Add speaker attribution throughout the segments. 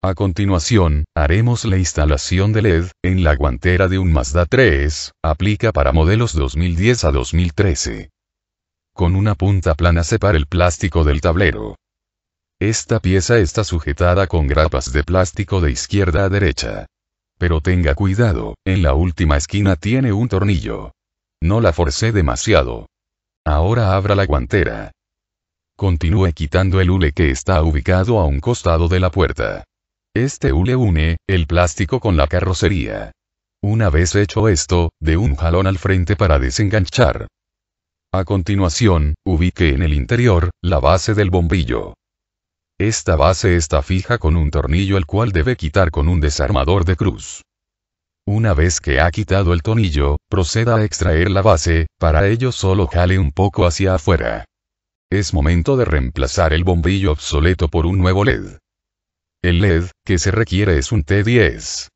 Speaker 1: A continuación, haremos la instalación de LED, en la guantera de un Mazda 3, aplica para modelos 2010 a 2013. Con una punta plana separa el plástico del tablero. Esta pieza está sujetada con grapas de plástico de izquierda a derecha. Pero tenga cuidado, en la última esquina tiene un tornillo. No la forcé demasiado. Ahora abra la guantera. Continúe quitando el hule que está ubicado a un costado de la puerta. Este le une el plástico con la carrocería. Una vez hecho esto, de un jalón al frente para desenganchar. A continuación, ubique en el interior la base del bombillo. Esta base está fija con un tornillo el cual debe quitar con un desarmador de cruz. Una vez que ha quitado el tornillo, proceda a extraer la base, para ello solo jale un poco hacia afuera. Es momento de reemplazar el bombillo obsoleto por un nuevo LED. El LED que se requiere es un T10.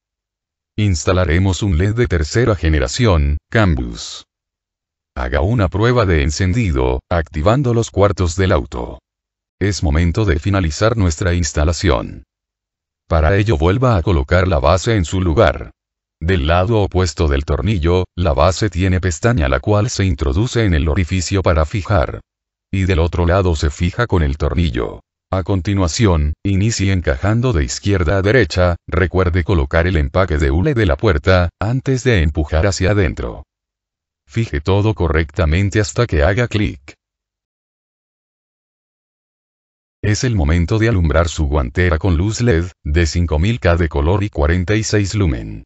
Speaker 1: Instalaremos un LED de tercera generación, Cambus. Haga una prueba de encendido, activando los cuartos del auto. Es momento de finalizar nuestra instalación. Para ello vuelva a colocar la base en su lugar. Del lado opuesto del tornillo, la base tiene pestaña la cual se introduce en el orificio para fijar. Y del otro lado se fija con el tornillo. A continuación, inicie encajando de izquierda a derecha, recuerde colocar el empaque de hule de la puerta, antes de empujar hacia adentro. Fije todo correctamente hasta que haga clic. Es el momento de alumbrar su guantera con luz LED, de 5000K de color y 46 lumen.